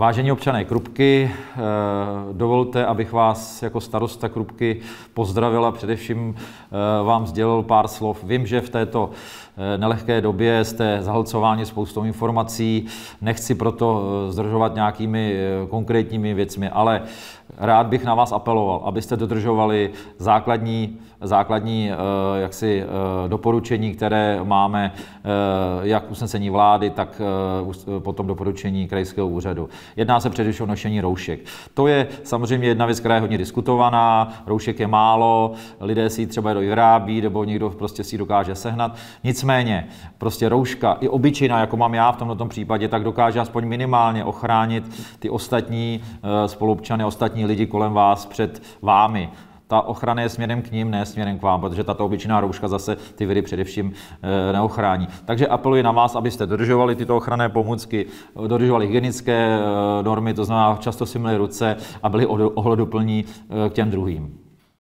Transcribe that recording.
Vážení občané Krupky, eh, dovolte, abych vás jako starosta Krupky pozdravil a především eh, vám sdělil pár slov. Vím, že v této eh, nelehké době jste zahlcováni spoustou informací, nechci proto zdržovat nějakými konkrétními věcmi, ale rád bych na vás apeloval, abyste dodržovali základní, základní eh, jaksi, eh, doporučení, které máme, eh, jak usnesení vlády, tak potom doporučení krajského úřadu. Jedná se především o nošení roušek. To je samozřejmě jedna věc, která je hodně diskutovaná, roušek je málo, lidé si ji třeba vyrábí, nebo někdo prostě si ji dokáže sehnat. Nicméně, prostě rouška, i obyčejná, jako mám já v tomto případě, tak dokáže aspoň minimálně ochránit ty ostatní spolupčany, ostatní lidi kolem vás před vámi ta ochrana je směrem k ním, ne směrem k vám, protože tato obyčejná rouška zase ty viry především eh, neochrání. Takže apeluji na vás, abyste dodržovali tyto ochranné pomůcky, dodržovali hygienické eh, normy, to znamená často si měli ruce a byli ohleduplní eh, k těm druhým.